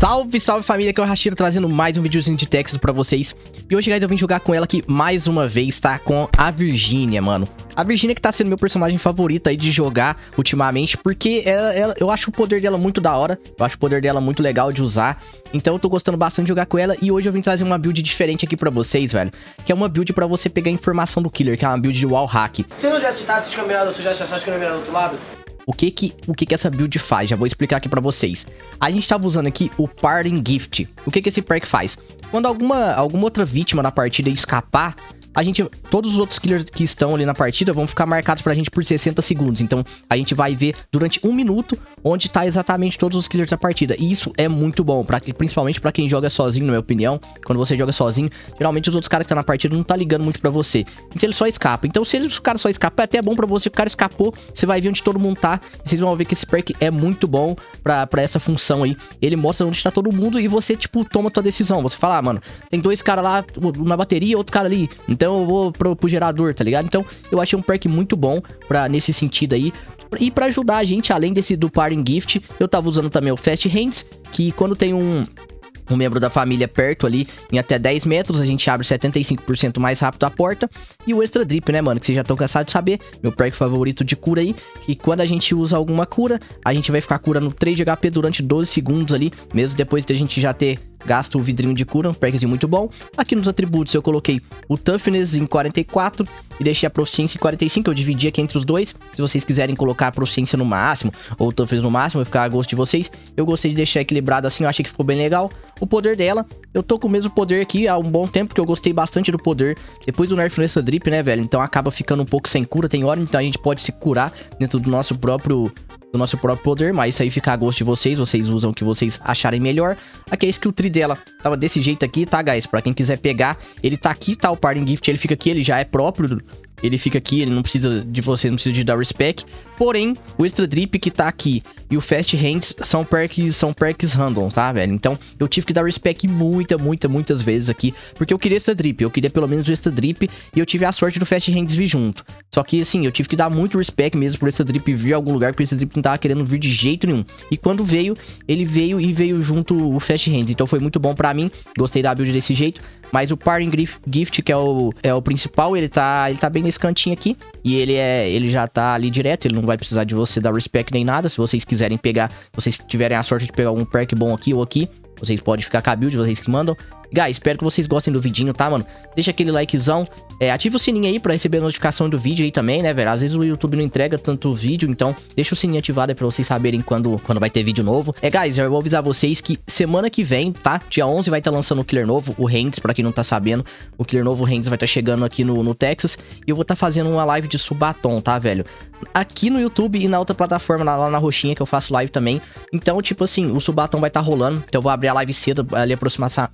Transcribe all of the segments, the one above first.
Salve, salve família, Aqui é o Rashiro trazendo mais um videozinho de Texas pra vocês E hoje, guys, eu vim jogar com ela aqui mais uma vez, tá? Com a Virgínia, mano A Virgínia que tá sendo meu personagem favorito aí de jogar ultimamente Porque ela, ela, eu acho o poder dela muito da hora Eu acho o poder dela muito legal de usar Então eu tô gostando bastante de jogar com ela E hoje eu vim trazer uma build diferente aqui pra vocês, velho Que é uma build pra você pegar informação do killer, que é uma build de wallhack. Você não já assistiu esses ah, cameradas, você já do outro lado? O que que, o que que essa build faz? Já vou explicar aqui pra vocês. A gente tava usando aqui o Parting Gift. O que que esse perk faz? Quando alguma, alguma outra vítima na partida escapar, a gente. Todos os outros killers que estão ali na partida vão ficar marcados pra gente por 60 segundos. Então a gente vai ver durante um minuto onde tá exatamente todos os killers da partida. E isso é muito bom, pra, principalmente pra quem joga sozinho, na minha opinião. Quando você joga sozinho, geralmente os outros caras que tá na partida não tá ligando muito pra você. Então ele só escapa. Então se eles, o cara só escapa, é até bom pra você. O cara escapou, você vai ver onde todo mundo tá. E vocês vão ver que esse perk é muito bom pra, pra essa função aí. Ele mostra onde tá todo mundo e você, tipo, toma tua decisão. Você fala, ah, mano, tem dois caras lá na bateria, outro cara ali então eu vou pro, pro gerador, tá ligado? Então eu achei um perk muito bom pra, nesse sentido aí. E para ajudar a gente, além desse do Parting Gift, eu tava usando também o Fast Hands, que quando tem um, um membro da família perto ali em até 10 metros, a gente abre 75% mais rápido a porta. E o extra drip, né, mano? Que vocês já estão cansados de saber. Meu perk favorito de cura aí. Que quando a gente usa alguma cura, a gente vai ficar curando 3 de HP durante 12 segundos ali. Mesmo depois de a gente já ter gasto o vidrinho de cura, um perkzinho muito bom. Aqui nos atributos eu coloquei o Toughness em 44 e deixei a proficiência em 45, eu dividi aqui entre os dois. Se vocês quiserem colocar a proficiência no máximo ou o Toughness no máximo, vai ficar a gosto de vocês. Eu gostei de deixar equilibrado assim, eu achei que ficou bem legal. O poder dela, eu tô com o mesmo poder aqui há um bom tempo, que eu gostei bastante do poder. Depois do nerf nessa drip, né, velho? Então acaba ficando um pouco sem cura, tem hora, então a gente pode se curar dentro do nosso próprio do nosso próprio poder, mas isso aí fica a gosto de vocês, vocês usam o que vocês acharem melhor. Aqui é a skill tree dela, tava desse jeito aqui, tá, guys? Pra quem quiser pegar, ele tá aqui, tá? O Parting Gift, ele fica aqui, ele já é próprio, ele fica aqui, ele não precisa de você, não precisa de dar respect. Porém, o Extra Drip que tá aqui e o Fast Hands são perks, são perks random, tá, velho? Então, eu tive que dar respec muita, muita, muitas vezes aqui, porque eu queria Extra Drip, eu queria pelo menos o Extra Drip e eu tive a sorte do Fast Hands vir junto. Só que, assim, eu tive que dar muito respect mesmo pro Extra Drip vir em algum lugar, porque o Extra Drip não tava querendo vir de jeito nenhum. E quando veio, ele veio e veio junto o Fast Hands, então foi muito bom pra mim, gostei da build desse jeito. Mas o Parting Gift, que é o, é o principal, ele tá, ele tá bem nesse cantinho aqui. E ele, é, ele já tá ali direto, ele não vai precisar de você dar respect nem nada. Se vocês quiserem pegar, se vocês tiverem a sorte de pegar algum perk bom aqui ou aqui, vocês podem ficar com a build, vocês que mandam. Guys, espero que vocês gostem do vidinho, tá, mano? Deixa aquele likezão, é, ativa o sininho aí pra receber a notificação do vídeo aí também, né, velho? Às vezes o YouTube não entrega tanto vídeo, então deixa o sininho ativado aí pra vocês saberem quando, quando vai ter vídeo novo. É, guys, eu vou avisar vocês que semana que vem, tá? Dia 11 vai estar tá lançando o Killer Novo, o Hands, pra quem não tá sabendo. O Killer Novo Hands vai estar tá chegando aqui no, no Texas. E eu vou estar tá fazendo uma live de Subatom, tá, velho? Aqui no YouTube e na outra plataforma, lá, lá na roxinha, que eu faço live também. Então, tipo assim, o Subatom vai estar tá rolando. Então eu vou abrir a live cedo, ali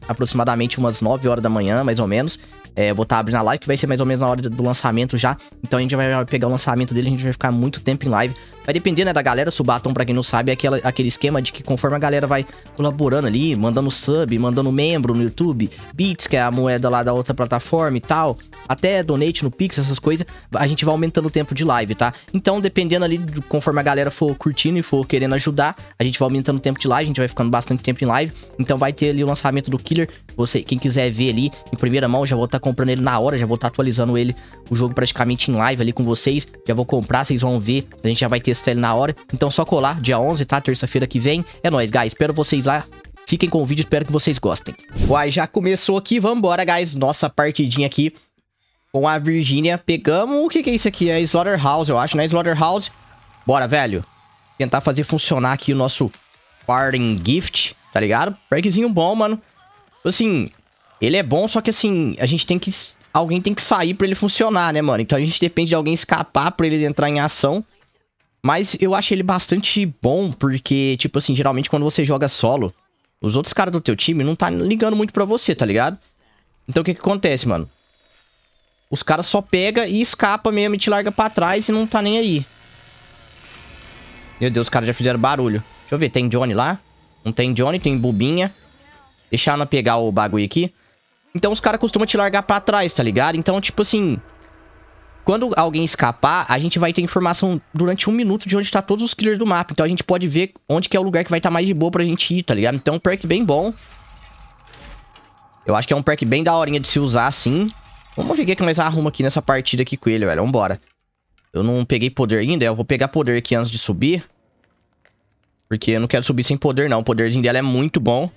aproximadamente umas 9 horas da manhã, mais ou menos. É, vou estar tá abrindo a live, que vai ser mais ou menos na hora do lançamento já. Então a gente vai pegar o lançamento dele, a gente vai ficar muito tempo em live. Vai depender, né, da galera. Subatom, pra quem não sabe, é aquela, aquele esquema de que conforme a galera vai colaborando ali, mandando sub, mandando membro no YouTube, bits, que é a moeda lá da outra plataforma e tal, até donate no Pix, essas coisas, a gente vai aumentando o tempo de live, tá? Então, dependendo ali, conforme a galera for curtindo e for querendo ajudar, a gente vai aumentando o tempo de live, a gente vai ficando bastante tempo em live. Então, vai ter ali o lançamento do Killer. Você, quem quiser ver ali em primeira mão, já vou estar tá comprando ele na hora, já vou estar tá atualizando ele o jogo praticamente em live ali com vocês. Já vou comprar, vocês vão ver. A gente já vai testar ele na hora. Então só colar, dia 11, tá? Terça-feira que vem. É nóis, guys. Espero vocês lá. Fiquem com o vídeo, espero que vocês gostem. Uai, já começou aqui, vambora, guys. Nossa partidinha aqui com a Virgínia. Pegamos, o que que é isso aqui? É Slaughterhouse, eu acho, né? Slaughterhouse. Bora, velho. Tentar fazer funcionar aqui o nosso Parting Gift, tá ligado? Perkzinho bom, mano. Tipo assim, ele é bom, só que assim, a gente tem que alguém tem que sair pra ele funcionar, né, mano? Então a gente depende de alguém escapar pra ele entrar em ação. Mas eu acho ele bastante bom, porque, tipo assim, geralmente quando você joga solo, os outros caras do teu time não tá ligando muito pra você, tá ligado? Então o que que acontece, mano? Os caras só pega e escapa mesmo e te larga pra trás e não tá nem aí. Meu Deus, os caras já fizeram barulho. Deixa eu ver, tem Johnny lá? Não tem Johnny, tem Bubinha. Deixa ela pegar o bagulho aqui. Então os caras costumam te largar pra trás, tá ligado? Então, tipo assim... Quando alguém escapar, a gente vai ter informação durante um minuto de onde tá todos os killers do mapa. Então a gente pode ver onde que é o lugar que vai estar tá mais de boa pra gente ir, tá ligado? Então é um perk bem bom. Eu acho que é um perk bem da horinha de se usar, assim. Vamos ver o é que, nós arruma aqui nessa partida aqui com ele, velho. Vambora. Eu não peguei poder ainda, eu vou pegar poder aqui antes de subir. Porque eu não quero subir sem poder, não. O poderzinho dela é muito bom.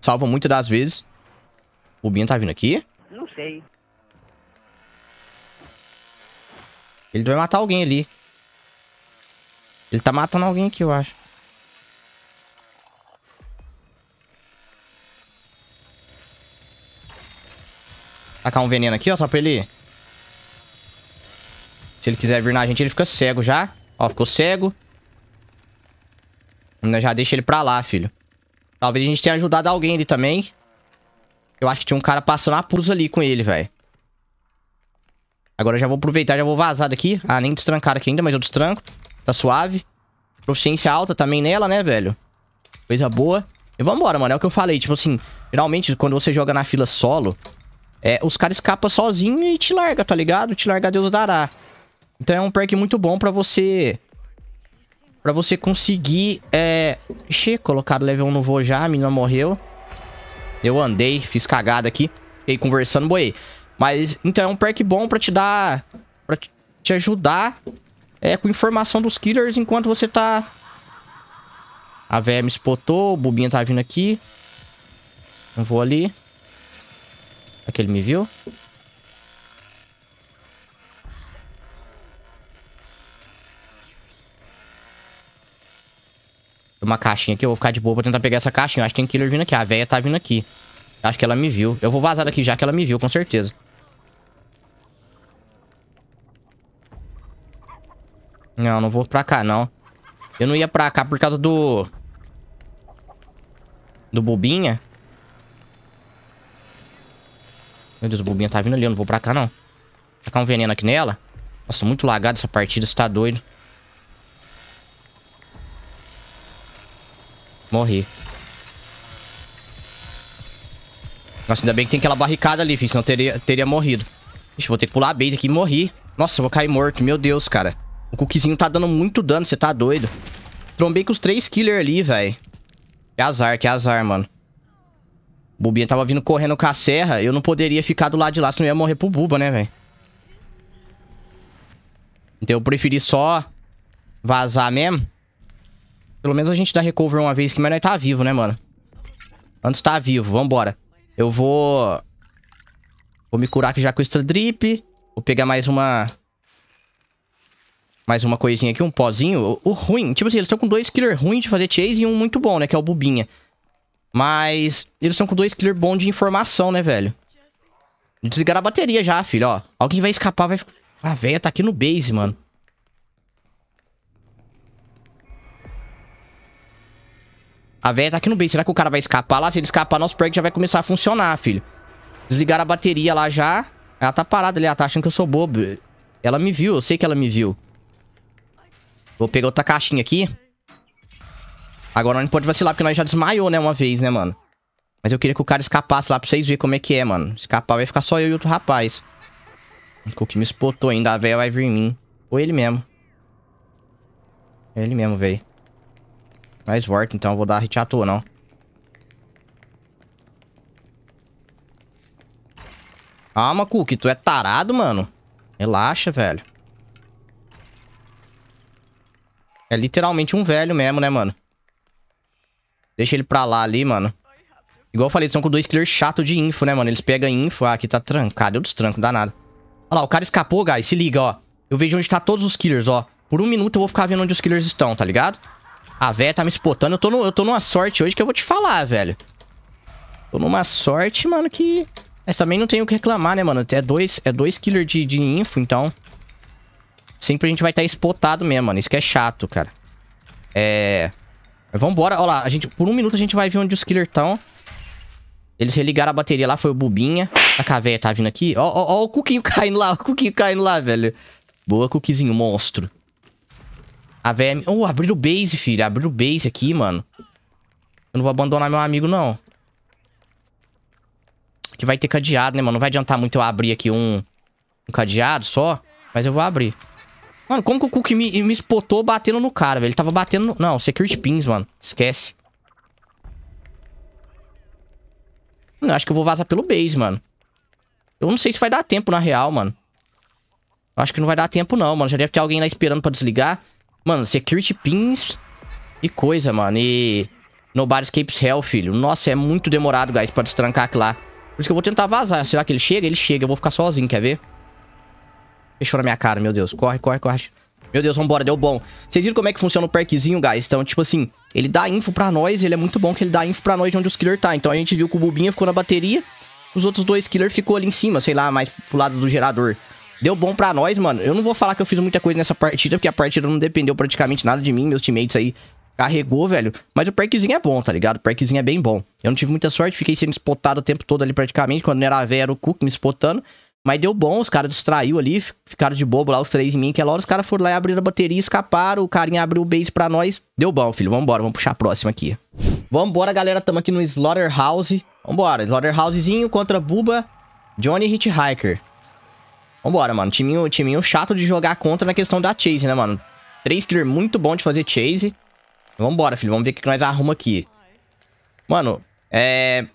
Salva muitas das vezes. O Binho tá vindo aqui? Não sei. Ele vai matar alguém ali. Ele tá matando alguém aqui, eu acho. Tacar um veneno aqui, ó, só pra ele... Se ele quiser vir na gente, ele fica cego já. Ó, ficou cego. já deixa ele pra lá, filho. Talvez a gente tenha ajudado alguém ali também. Eu acho que tinha um cara passando apuros ali com ele, velho. Agora eu já vou aproveitar, já vou vazar daqui. Ah, nem destrancar aqui ainda, mas eu destranco. Tá suave. Proficiência alta também nela, né, velho? Coisa boa. E vambora, mano. É o que eu falei. Tipo assim, geralmente quando você joga na fila solo, é, os caras escapam sozinho e te larga, tá ligado? Te larga Deus dará. Então é um perk muito bom pra você... Pra você conseguir, é... Ixi, colocaram level 1 no voo já, a menina morreu. Eu andei, fiz cagada aqui. Fiquei conversando, boi. Mas, então é um perk bom pra te dar... Pra te ajudar é, com informação dos killers enquanto você tá... A véia me spotou, o bubinha tá vindo aqui. Eu vou ali. ele me viu. uma caixinha aqui. Eu vou ficar de boa, vou tentar pegar essa caixinha. Eu acho que tem killer vindo aqui. A velha tá vindo aqui. Eu acho que ela me viu. Eu vou vazar daqui já que ela me viu, com certeza. Não, não vou pra cá, não. Eu não ia pra cá por causa do... Do Bobinha. Meu Deus, o Bobinha tá vindo ali. Eu não vou pra cá, não. Vou tacar um veneno aqui nela. Nossa, muito lagado essa partida. Você tá doido. Morri. Nossa, ainda bem que tem aquela barricada ali, filho. Senão teria, teria morrido. Ixi, vou ter que pular a base aqui e morri. Nossa, eu vou cair morto. Meu Deus, cara. O cookiezinho tá dando muito dano. Você tá doido. Trombei com os três killers ali, velho. Que azar, que azar, mano. O Bubinha tava vindo correndo com a serra. Eu não poderia ficar do lado de lá, senão eu ia morrer pro Buba, né, velho? Então eu preferi só vazar mesmo. Pelo menos a gente dá recover uma vez que mas nós tá vivo, né, mano? Antes tá vivo, vambora. Eu vou... Vou me curar aqui já com extra drip. Vou pegar mais uma... Mais uma coisinha aqui, um pozinho. O, o ruim, tipo assim, eles estão com dois killer ruins de fazer chase e um muito bom, né? Que é o Bubinha. Mas eles estão com dois killer bons de informação, né, velho? Desligaram a bateria já, filho, ó. Alguém vai escapar, vai... A ah, véia tá aqui no base, mano. A véia tá aqui no bem. Será que o cara vai escapar lá? Se ele escapar, nosso perk já vai começar a funcionar, filho. Desligaram a bateria lá já. Ela tá parada ali. Ela tá achando que eu sou bobo. Ela me viu. Eu sei que ela me viu. Vou pegar outra caixinha aqui. Agora não pode vacilar, porque nós já desmaiou, né? Uma vez, né, mano? Mas eu queria que o cara escapasse lá pra vocês verem como é que é, mano. Escapar vai ficar só eu e outro rapaz. O que me espotou ainda. A véia vai vir em mim. Ou ele mesmo. É ele mesmo, velho. Mais work, então. Vou dar hit à toa, não. Calma, Cook. Tu é tarado, mano. Relaxa, velho. É literalmente um velho mesmo, né, mano? Deixa ele pra lá ali, mano. Igual eu falei, são com dois killers chato de info, né, mano? Eles pegam info. Ah, aqui tá trancado. Eu destranco, não dá nada. Olha lá, o cara escapou, guys. Se liga, ó. Eu vejo onde tá todos os killers, ó. Por um minuto eu vou ficar vendo onde os killers estão, tá ligado? A véia tá me espotando. Eu tô, no, eu tô numa sorte hoje que eu vou te falar, velho. Tô numa sorte, mano, que... Mas também não tenho o que reclamar, né, mano? É dois, é dois killer de, de info, então... Sempre a gente vai estar tá espotado mesmo, mano. Isso que é chato, cara. É... Vambora. Ó lá, a gente, por um minuto a gente vai ver onde os killers estão. Eles religaram a bateria lá, foi o Bubinha. A caveia tá vindo aqui. Ó, ó, ó o Cuquinho caindo lá, o Cuquinho caindo lá, velho. Boa, Cuquizinho, monstro. A VM... Oh, abriram o base, filho. Abriu o base aqui, mano. Eu não vou abandonar meu amigo, não. Que vai ter cadeado, né, mano? Não vai adiantar muito eu abrir aqui um... Um cadeado só. Mas eu vou abrir. Mano, como que o Cook me, me espotou batendo no cara, velho? Ele tava batendo no... Não, security pins, mano. Esquece. Mano, acho que eu vou vazar pelo base, mano. Eu não sei se vai dar tempo, na real, mano. Eu acho que não vai dar tempo, não, mano. Já deve ter alguém lá esperando pra desligar. Mano, security pins e coisa, mano. E nobody escapes hell, filho. Nossa, é muito demorado, guys, pra destrancar aqui lá. Por isso que eu vou tentar vazar. Será que ele chega? Ele chega. Eu vou ficar sozinho, quer ver? Fechou na minha cara, meu Deus. Corre, corre, corre. Meu Deus, vambora, deu bom. Vocês viram como é que funciona o perkzinho, guys? Então, tipo assim, ele dá info pra nós, ele é muito bom que ele dá info pra nós de onde os killer tá. Então a gente viu que o Bubinha ficou na bateria, os outros dois killer ficou ali em cima, sei lá, mais pro lado do gerador. Deu bom pra nós, mano. Eu não vou falar que eu fiz muita coisa nessa partida, porque a partida não dependeu praticamente nada de mim. Meus teammates aí carregou, velho. Mas o perkzinho é bom, tá ligado? O perkzinho é bem bom. Eu não tive muita sorte, fiquei sendo spotado o tempo todo ali praticamente. Quando não era a era o Cook me spotando. Mas deu bom, os caras distraiu ali, ficaram de bobo lá, os três em mim. Que é logo os caras foram lá e abriram a bateria, escaparam. O carinha abriu o base pra nós. Deu bom, filho. Vambora, vamos puxar a próxima aqui. Vambora, galera. Tamo aqui no Slaughterhouse. Vambora, Slaughterhousezinho contra Buba, Johnny Hitchhiker. Vambora, mano. Timinho, timinho chato de jogar contra na questão da chase, né, mano? Três killer muito bom de fazer chase. Vambora, filho. Vamos ver o que nós arrumamos aqui. Mano, é...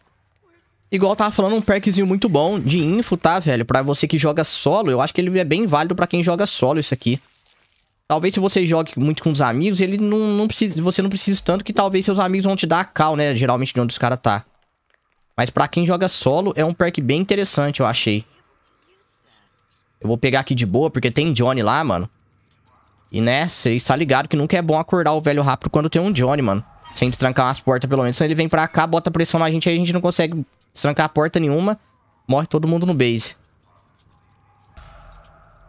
Igual eu tava falando, um perkzinho muito bom de info, tá, velho? Pra você que joga solo, eu acho que ele é bem válido pra quem joga solo isso aqui. Talvez se você jogue muito com os amigos, ele não, não precisa, você não precisa tanto que talvez seus amigos vão te dar a cal, né? Geralmente de onde os caras tá. Mas pra quem joga solo, é um perk bem interessante, eu achei. Eu vou pegar aqui de boa, porque tem Johnny lá, mano. E, né, vocês tá ligado que nunca é bom acordar o velho rápido quando tem um Johnny, mano. Sem destrancar as portas, pelo menos. Senão ele vem pra cá, bota pressão na gente, aí a gente não consegue destrancar a porta nenhuma. Morre todo mundo no base.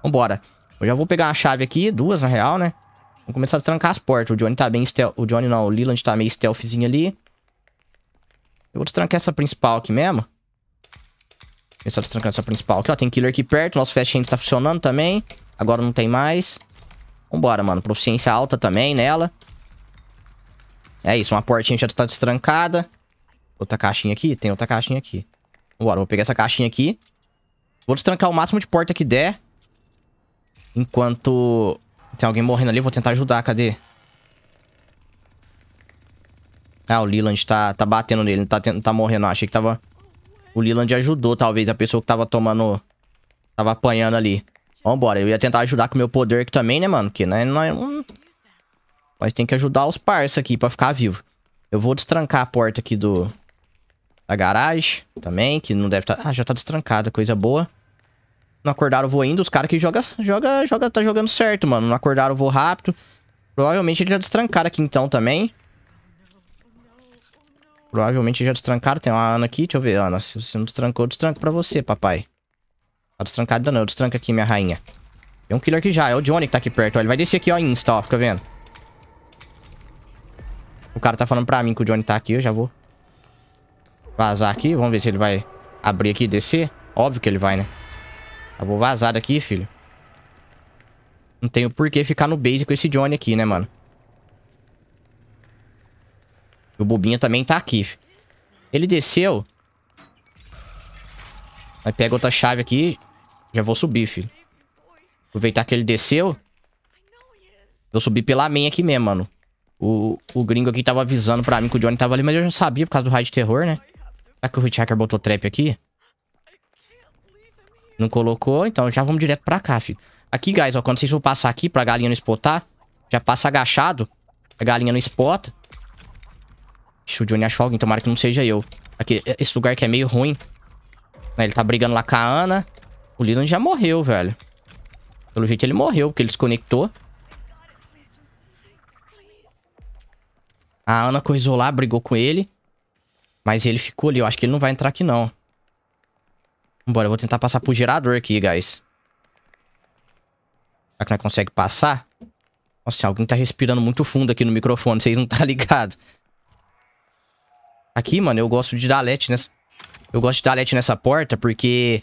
Vambora. Eu já vou pegar uma chave aqui, duas na real, né? Vamos começar a trancar as portas. O Johnny tá bem stealth. O Johnny não, o Leland tá meio stealthzinho ali. Eu vou destrancar essa principal aqui mesmo. Ele só destrancando essa principal. Aqui, ó, tem killer aqui perto. Nosso fast hand tá funcionando também. Agora não tem mais. Vambora, mano. Proficiência alta também nela. É isso, uma portinha já tá destrancada. Outra caixinha aqui? Tem outra caixinha aqui. Vambora, vou pegar essa caixinha aqui. Vou destrancar o máximo de porta que der. Enquanto tem alguém morrendo ali, vou tentar ajudar. Cadê? Ah, o Leland tá, tá batendo nele. Não tá, tá morrendo, não. Achei que tava... O Leland ajudou, talvez, a pessoa que tava tomando... Tava apanhando ali. Vambora, eu ia tentar ajudar com o meu poder aqui também, né, mano? Porque né, nós... É nós tem que ajudar os parça aqui pra ficar vivo. Eu vou destrancar a porta aqui do... Da garagem também, que não deve estar... Tá... Ah, já tá destrancada, coisa boa. Não acordaram o voo ainda, os caras que joga, joga, joga, tá jogando certo, mano. Não acordaram o rápido. Provavelmente ele já destrancaram aqui então também. Provavelmente já destrancaram, tem uma Ana aqui, deixa eu ver, Ana, se você não destrancou, eu destranco pra você, papai. Tá destrancado não, eu destranco aqui, minha rainha. Tem um killer aqui já, é o Johnny que tá aqui perto, ó, ele vai descer aqui, ó, insta, ó, fica vendo. O cara tá falando pra mim que o Johnny tá aqui, eu já vou vazar aqui, vamos ver se ele vai abrir aqui e descer. Óbvio que ele vai, né? Eu vou vazar daqui, filho. Não tenho por que ficar no base com esse Johnny aqui, né, mano? O bobinho também tá aqui. Ele desceu. Aí pega outra chave aqui. Já vou subir, filho. Aproveitar que ele desceu. Vou subir pela main aqui mesmo, mano. O, o gringo aqui tava avisando pra mim que o Johnny tava ali, mas eu já sabia por causa do raio de terror, né? Será que o Hitchhiker botou trap aqui? Não colocou, então já vamos direto pra cá, filho. Aqui, guys, ó, quando vocês vão passar aqui pra galinha não espotar, já passa agachado, a galinha não espota. Deixa o Johnny achar alguém, tomara que não seja eu. Aqui, esse lugar que é meio ruim. Né, ele tá brigando lá com a Ana. O Leland já morreu, velho. Pelo jeito ele morreu, porque ele desconectou. A Ana coisou lá, brigou com ele. Mas ele ficou ali. Eu acho que ele não vai entrar aqui, não. Vambora, eu vou tentar passar pro gerador aqui, guys. Será que nós consegue passar? Nossa, alguém tá respirando muito fundo aqui no microfone. Vocês não tá ligado. Aqui, mano, eu gosto de dar let nessa... Eu gosto de dar let nessa porta porque...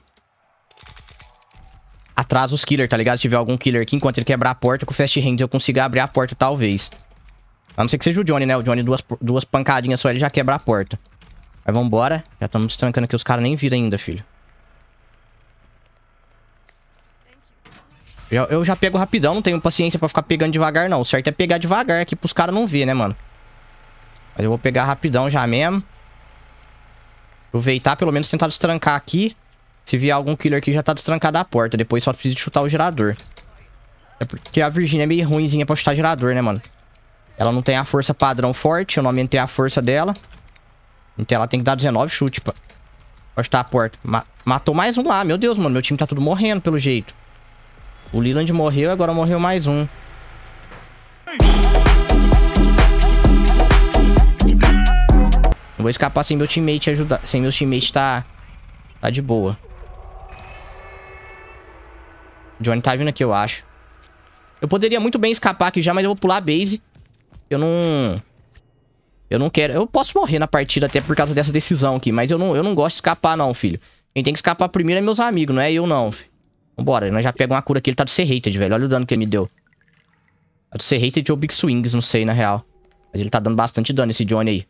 Atrasa os killers, tá ligado? Se tiver algum killer aqui, enquanto ele quebrar a porta, com o fast hands eu consigo abrir a porta, talvez. A não ser que seja o Johnny, né? O Johnny, duas, duas pancadinhas só, ele já quebra a porta. Mas vambora. Já estamos trancando aqui, os caras nem viram ainda, filho. Eu, eu já pego rapidão, não tenho paciência pra ficar pegando devagar, não. O certo é pegar devagar aqui pros caras não ver, né, mano? Mas eu vou pegar rapidão já mesmo. Aproveitar, pelo menos tentar destrancar aqui. Se vier algum killer aqui, já tá destrancada a porta. Depois só preciso chutar o gerador. É porque a Virginia é meio ruimzinha pra chutar gerador, né, mano? Ela não tem a força padrão forte. Eu não aumentei a força dela. Então ela tem que dar 19 chute pô. pra chutar a porta. Ma matou mais um lá. Meu Deus, mano. Meu time tá tudo morrendo, pelo jeito. O Leland morreu, agora morreu mais um. Eu vou escapar sem meu teammate ajudar. Sem meu teammate tá. Tá de boa. Johnny tá vindo aqui, eu acho. Eu poderia muito bem escapar aqui já, mas eu vou pular a base. Eu não... Eu não quero... Eu posso morrer na partida até por causa dessa decisão aqui, mas eu não, eu não gosto de escapar não, filho. Quem tem que escapar primeiro é meus amigos, não é eu não, Vambora, nós já pegamos uma cura aqui. Ele tá do C-Rated, velho. Olha o dano que ele me deu. Tá do C-Rated ou Big Swings, não sei, na real. Mas ele tá dando bastante dano, esse Johnny aí.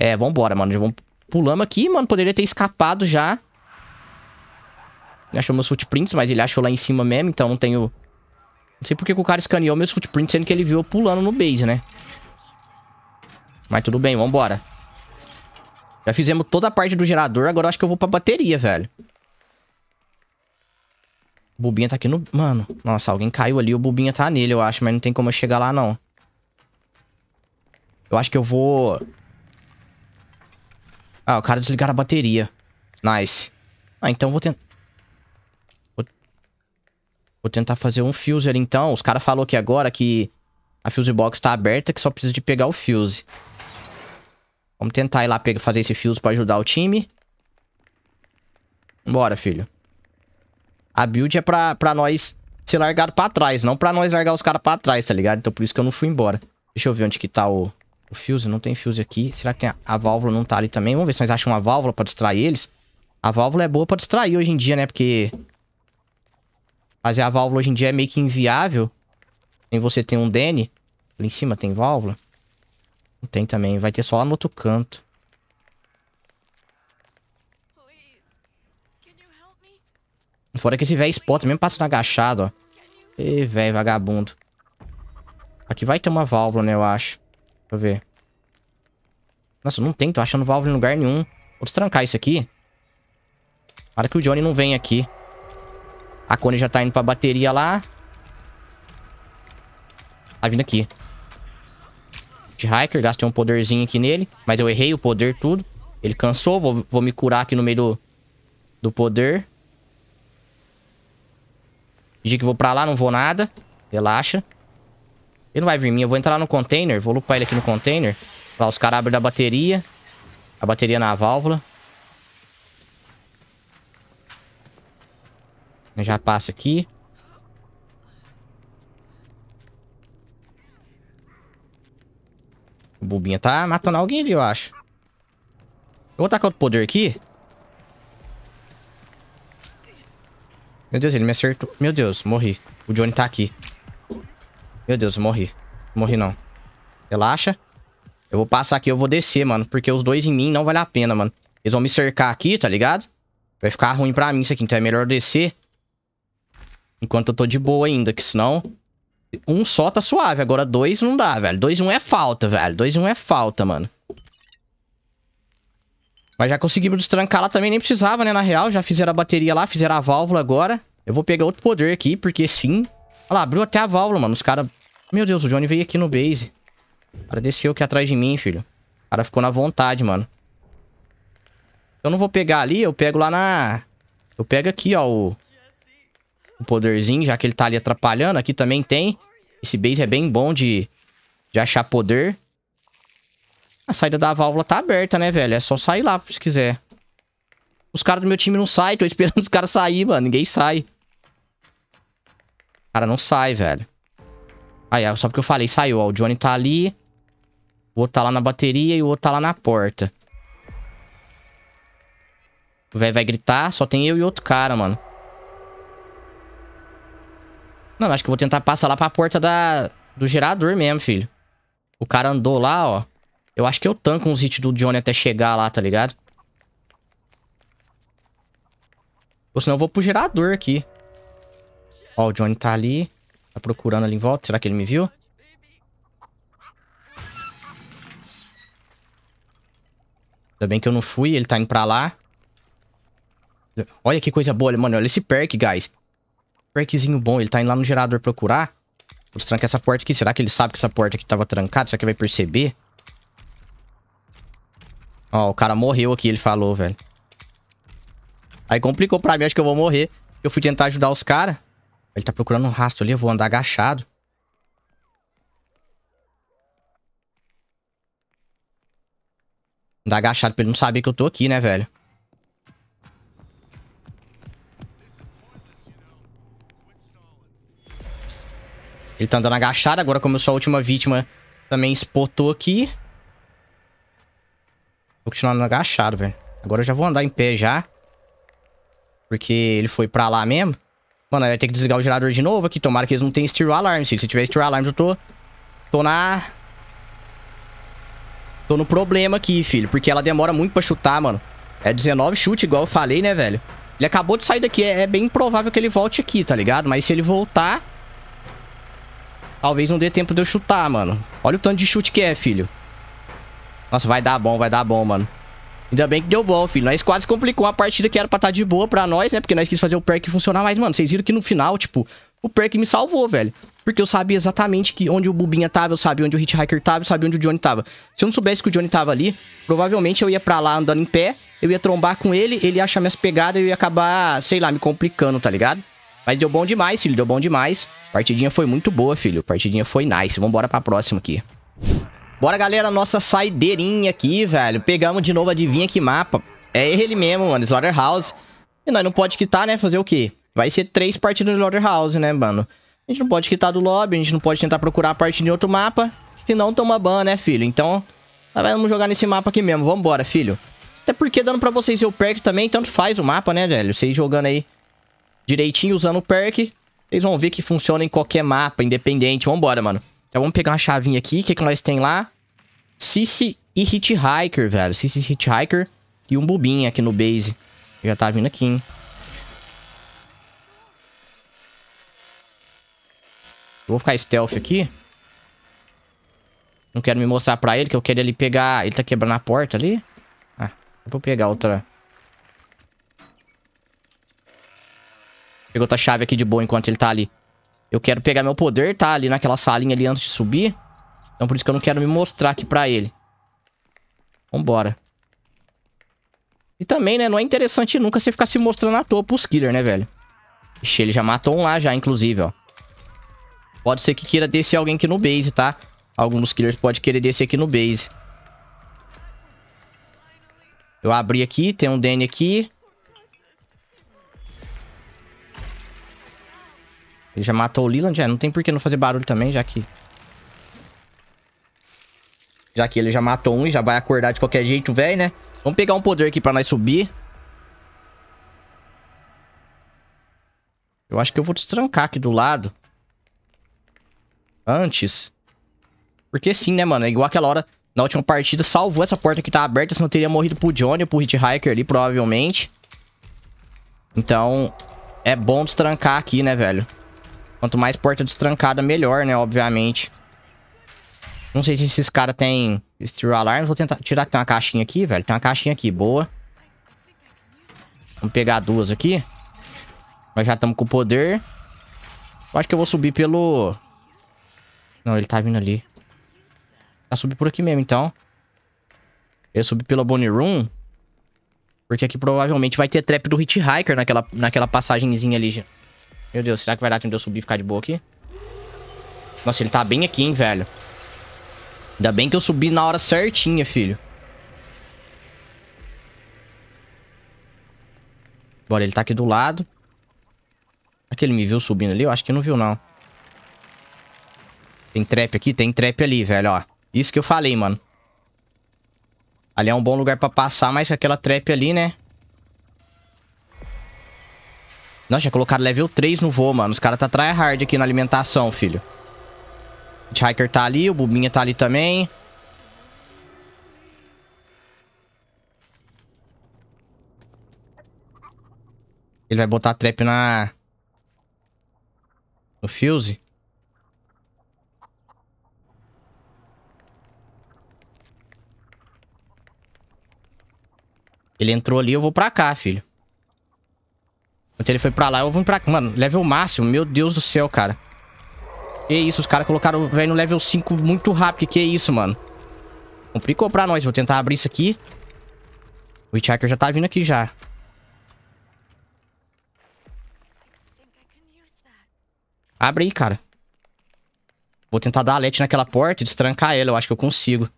É, vambora, mano. Já vamos... Pulamos aqui, mano. Poderia ter escapado já. Achou meus footprints, mas ele achou lá em cima mesmo, então não tenho... Não sei porque que o cara escaneou meus footprints, sendo que ele viu eu pulando no base, né? Mas tudo bem, vambora. Já fizemos toda a parte do gerador, agora eu acho que eu vou pra bateria, velho. O Bubinha tá aqui no... Mano, nossa, alguém caiu ali, o Bubinha tá nele, eu acho, mas não tem como eu chegar lá, não. Eu acho que eu vou... Ah, o cara desligar a bateria. Nice. Ah, então vou tentar... Vou... vou tentar fazer um fuser, então. Os caras falaram aqui agora que a fuse box tá aberta, que só precisa de pegar o fuse. Vamos tentar ir lá pegar, fazer esse fuse pra ajudar o time. Bora, filho. A build é pra, pra nós ser largado pra trás, não pra nós largar os caras pra trás, tá ligado? Então por isso que eu não fui embora. Deixa eu ver onde que tá o... O fuse, não tem fuse aqui. Será que a, a válvula não tá ali também? Vamos ver se nós achamos uma válvula pra distrair eles. A válvula é boa pra distrair hoje em dia, né? Porque fazer a válvula hoje em dia é meio que inviável. Tem você tem um Dene. Ali em cima tem válvula. Não tem também. Vai ter só lá no outro canto. Fora que esse velho spot mesmo passa agachado, ó. Ê, velho vagabundo. Aqui vai ter uma válvula, né, eu acho eu ver. Nossa, não tem. Tô achando válvula em lugar nenhum. Vou destrancar isso aqui. Para que o Johnny não venha aqui. A Connie já tá indo pra bateria lá. Tá vindo aqui. De Hiker, gastei um poderzinho aqui nele. Mas eu errei o poder tudo. Ele cansou. Vou, vou me curar aqui no meio do, do poder. Dia que vou pra lá, não vou nada. Relaxa. Ele não vai vir em mim. Eu vou entrar lá no container. Vou lupar ele aqui no container. Lá os caras abrem da bateria. A bateria na válvula. Eu já passa aqui. O bobinha tá matando alguém ali, eu acho. Eu vou tacar outro poder aqui. Meu Deus, ele me acertou. Meu Deus, morri. O Johnny tá aqui. Meu Deus, eu morri. Morri não. Relaxa. Eu vou passar aqui, eu vou descer, mano. Porque os dois em mim não vale a pena, mano. Eles vão me cercar aqui, tá ligado? Vai ficar ruim pra mim isso aqui, então é melhor descer. Enquanto eu tô de boa ainda, que senão... Um só tá suave, agora dois não dá, velho. Dois e um é falta, velho. Dois e um é falta, mano. Mas já conseguimos destrancar lá também, nem precisava, né, na real. Já fizeram a bateria lá, fizeram a válvula agora. Eu vou pegar outro poder aqui, porque sim... Olha lá, abriu até a válvula, mano. Os caras meu Deus, o Johnny veio aqui no base. O cara desceu aqui atrás de mim, filho. O cara ficou na vontade, mano. Eu não vou pegar ali, eu pego lá na... Eu pego aqui, ó, o... O poderzinho, já que ele tá ali atrapalhando. Aqui também tem. Esse base é bem bom de... De achar poder. A saída da válvula tá aberta, né, velho? É só sair lá, se quiser. Os caras do meu time não saem. Tô esperando os caras sair, mano. Ninguém sai. Cara, não sai, velho. Aí, só porque eu falei, saiu, ó. O Johnny tá ali. O outro tá lá na bateria e o outro tá lá na porta. O velho vai gritar, só tem eu e outro cara, mano. Não, acho que eu vou tentar passar lá pra porta da... do gerador mesmo, filho. O cara andou lá, ó. Eu acho que eu tanco uns hits do Johnny até chegar lá, tá ligado? Ou senão eu vou pro gerador aqui. Ó, o Johnny tá ali. Tá procurando ali em volta. Será que ele me viu? Ainda bem que eu não fui. Ele tá indo pra lá. Olha que coisa boa, mano. Olha esse perk, guys. Perkzinho bom. Ele tá indo lá no gerador procurar. Vamos trancar essa porta aqui. Será que ele sabe que essa porta aqui tava trancada? Será que ele vai perceber? Ó, o cara morreu aqui, ele falou, velho. Aí complicou pra mim. Acho que eu vou morrer. Eu fui tentar ajudar os caras. Ele tá procurando um rastro ali, eu vou andar agachado. Andar agachado pra ele não saber que eu tô aqui, né, velho? Ele tá andando agachado, agora como eu sou a última vítima, também espotou aqui. Vou continuar andando agachado, velho. Agora eu já vou andar em pé já. Porque ele foi pra lá mesmo. Mano, vai ter que desligar o gerador de novo aqui. Tomara que eles não tenham Steel Alarm. Se tiver Steel Alarm, eu tô... Tô na... Tô no problema aqui, filho. Porque ela demora muito pra chutar, mano. É 19 chute, igual eu falei, né, velho? Ele acabou de sair daqui. É, é bem provável que ele volte aqui, tá ligado? Mas se ele voltar... Talvez não dê tempo de eu chutar, mano. Olha o tanto de chute que é, filho. Nossa, vai dar bom, vai dar bom, mano. Ainda bem que deu bom, filho. Nós quase complicou a partida que era pra estar tá de boa pra nós, né? Porque nós quis fazer o perk funcionar. Mas, mano, vocês viram que no final, tipo, o perk me salvou, velho. Porque eu sabia exatamente que onde o Bubinha tava, eu sabia onde o Hitchhiker tava, eu sabia onde o Johnny tava. Se eu não soubesse que o Johnny tava ali, provavelmente eu ia pra lá andando em pé, eu ia trombar com ele, ele ia achar minhas pegadas e eu ia acabar, sei lá, me complicando, tá ligado? Mas deu bom demais, filho, deu bom demais. Partidinha foi muito boa, filho. Partidinha foi nice. Vambora pra próxima aqui. Bora, galera, nossa saideirinha aqui, velho. Pegamos de novo, adivinha que mapa. É ele mesmo, mano, Slaughterhouse. E nós não pode quitar, né? Fazer o quê? Vai ser três partidas do Slaughterhouse, né, mano? A gente não pode quitar do lobby, a gente não pode tentar procurar a parte de outro mapa. Senão toma ban, né, filho? Então, ah, vamos jogar nesse mapa aqui mesmo. Vambora, filho. Até porque dando pra vocês o perk também, tanto faz o mapa, né, velho? Vocês jogando aí direitinho, usando o perk. Vocês vão ver que funciona em qualquer mapa, independente. Vambora, mano. Então vamos pegar uma chavinha aqui. O que, que nós tem lá? Cici e Hitchhiker, velho. Cici e Hitchhiker e um bubinho aqui no base. Já tá vindo aqui, hein? Eu vou ficar stealth aqui. Não quero me mostrar pra ele, que eu quero ele pegar... Ele tá quebrando a porta ali? Ah, eu vou pegar outra... Pegou outra chave aqui de boa enquanto ele tá ali. Eu quero pegar meu poder, tá? Ali naquela salinha ali antes de subir. Então por isso que eu não quero me mostrar aqui pra ele. Vambora. E também, né? Não é interessante nunca você ficar se mostrando à toa pros killer, né, velho? Ixi, ele já matou um lá já, inclusive, ó. Pode ser que queira descer alguém aqui no base, tá? Alguns dos killers pode querer descer aqui no base. Eu abri aqui, tem um Danny aqui. Ele já matou o Leland, já. É, não tem por que não fazer barulho também, já que... Já que ele já matou um e já vai acordar de qualquer jeito, velho, né? Vamos pegar um poder aqui pra nós subir. Eu acho que eu vou destrancar aqui do lado. Antes. Porque sim, né, mano? É igual aquela hora na última partida. Salvou essa porta que tá aberta, senão teria morrido pro Johnny ou pro Hitchhiker ali, provavelmente. Então, é bom destrancar aqui, né, velho? Quanto mais porta destrancada, melhor, né? Obviamente. Não sei se esses caras têm Steel Alarm. Vou tentar tirar que tem uma caixinha aqui, velho. Tem uma caixinha aqui, boa. Vamos pegar duas aqui. Nós já estamos com o poder. Eu acho que eu vou subir pelo... Não, ele tá vindo ali. Tá subir por aqui mesmo, então. Eu subi pelo Bonnie Room. Porque aqui provavelmente vai ter trap do Hit Hiker naquela, naquela passagemzinha ali, gente. Meu Deus, será que vai dar tempo de eu subir e ficar de boa aqui? Nossa, ele tá bem aqui, hein, velho. Ainda bem que eu subi na hora certinha, filho. Bora, ele tá aqui do lado. Aquele me viu subindo ali? Eu acho que não viu, não. Tem trap aqui? Tem trap ali, velho, ó. Isso que eu falei, mano. Ali é um bom lugar pra passar, mas aquela trap ali, né? Nossa, já colocaram level 3 no voo, mano. Os caras tá tryhard aqui na alimentação, filho. Hitchhiker tá ali, o Bubinha tá ali também. Ele vai botar trap na... No fuse. Ele entrou ali, eu vou pra cá, filho. Então ele foi pra lá, eu vim pra cá. Mano, level máximo, meu Deus do céu, cara. Que isso, os caras colocaram o velho no level 5 muito rápido. Que, isso, mano. Complicou pra nós. Vou tentar abrir isso aqui. O Hitchhiker já tá vindo aqui já. Abre aí, cara. Vou tentar dar a let naquela porta e destrancar ela. Eu acho que eu consigo.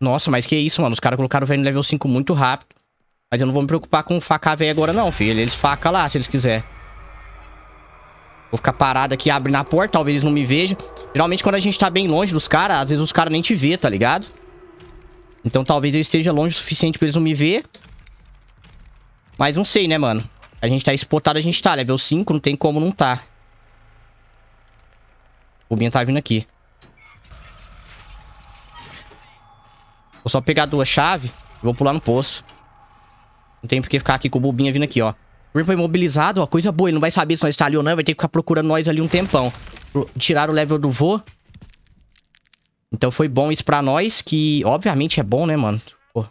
Nossa, mas que isso, mano. Os caras colocaram o velho no level 5 muito rápido. Mas eu não vou me preocupar com facar velho agora não, filho. Eles faca lá, se eles quiser. Vou ficar parado aqui abrindo a porta, talvez eles não me vejam. Geralmente quando a gente tá bem longe dos caras, às vezes os caras nem te vê, tá ligado? Então talvez eu esteja longe o suficiente pra eles não me ver. Mas não sei, né, mano? A gente tá espotado, a gente tá. Level 5, não tem como não tá. O Binha tá vindo aqui. Vou só pegar duas chaves e vou pular no poço. Não tem por que ficar aqui com o bobinha vindo aqui, ó. Grimpa imobilizado, ó. Coisa boa. Ele não vai saber se nós tá ali ou não. Vai ter que ficar procurando nós ali um tempão. Tirar o level do vô. Então foi bom isso pra nós, que obviamente é bom, né, mano? Pô.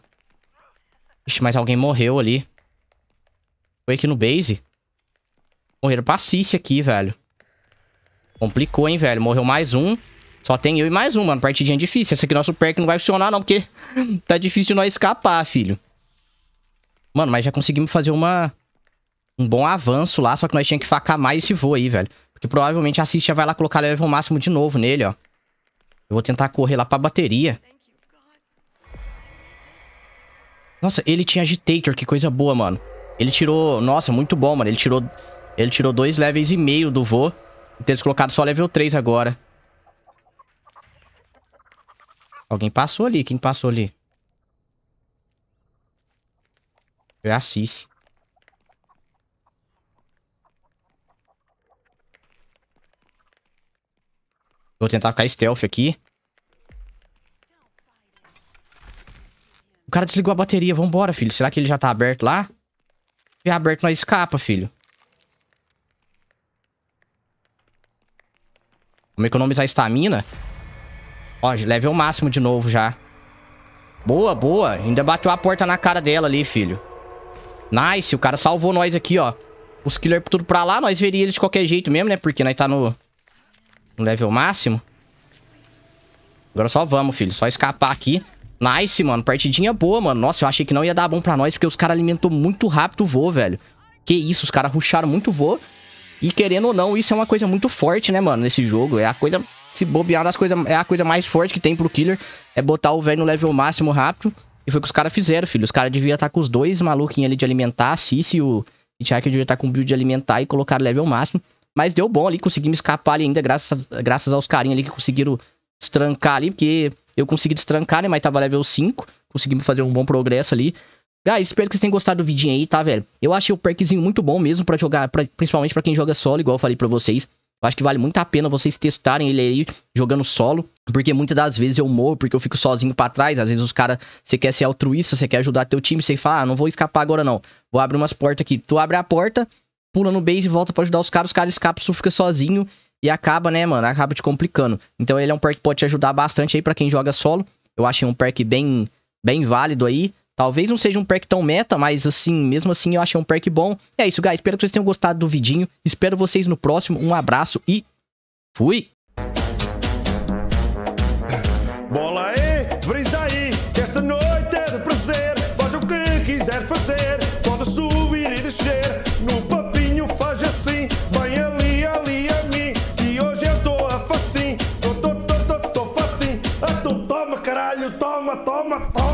Ixi, mas alguém morreu ali. Foi aqui no base. Morreram pra Cici aqui, velho. Complicou, hein, velho. Morreu mais um. Só tem eu e mais um, mano. Partidinha difícil. Esse aqui nosso perk não vai funcionar, não, porque tá difícil nós escapar, filho. Mano, mas já conseguimos fazer uma... Um bom avanço lá, só que nós tinha que facar mais esse voo aí, velho. Porque provavelmente a Assis já vai lá colocar level máximo de novo nele, ó. Eu vou tentar correr lá pra bateria. Nossa, ele tinha agitator, que coisa boa, mano. Ele tirou... Nossa, muito bom, mano. Ele tirou... Ele tirou dois levels e meio do voo. E temos colocado só level 3 agora. Alguém passou ali. Quem passou ali? É a Cici. Vou tentar ficar stealth aqui. O cara desligou a bateria. Vambora, filho. Será que ele já tá aberto lá? Se é aberto, nós escapa, filho. Vamos economizar estamina. Ó, level máximo de novo já. Boa, boa. Ainda bateu a porta na cara dela ali, filho. Nice, o cara salvou nós aqui, ó. Os killers tudo pra lá, nós veríamos eles de qualquer jeito mesmo, né? Porque nós tá no, no level máximo. Agora só vamos, filho. Só escapar aqui. Nice, mano. Partidinha boa, mano. Nossa, eu achei que não ia dar bom pra nós, porque os caras alimentou muito rápido o voo, velho. Que isso, os caras ruxaram muito o voo. E querendo ou não, isso é uma coisa muito forte, né, mano, nesse jogo. É a coisa... Se bobear das coisas... É a coisa mais forte que tem pro killer. É botar o velho no level máximo rápido. E foi o que os caras fizeram, filho. Os caras deviam estar com os dois maluquinhos ali de alimentar, a Cici e o Itchak devia estar com o build de alimentar e colocar level máximo. Mas deu bom ali, conseguimos escapar ali ainda, graças, graças aos carinhos ali que conseguiram destrancar ali, porque eu consegui destrancar, né? Mas tava level 5, conseguimos fazer um bom progresso ali. Guys, ah, espero que vocês tenham gostado do vidinho aí, tá, velho? Eu achei o perkzinho muito bom mesmo para jogar, pra, principalmente para quem joga solo, igual eu falei pra vocês. Eu acho que vale muito a pena vocês testarem ele aí jogando solo. Porque muitas das vezes eu morro porque eu fico sozinho para trás. Às vezes os caras, você quer ser altruísta, você quer ajudar teu time, você fala, ah, não vou escapar agora não. Vou abrir umas portas aqui. Tu abre a porta, pula no base e volta para ajudar os caras, os caras escapam, tu fica sozinho e acaba, né, mano, acaba te complicando. Então ele é um perk que pode te ajudar bastante aí para quem joga solo. Eu achei um perk bem, bem válido aí. Talvez não seja um perk tão meta, mas assim, mesmo assim eu achei um perk bom. E é isso, guys. Espero que vocês tenham gostado do vidinho. Espero vocês no próximo. Um abraço e fui! Bola aí!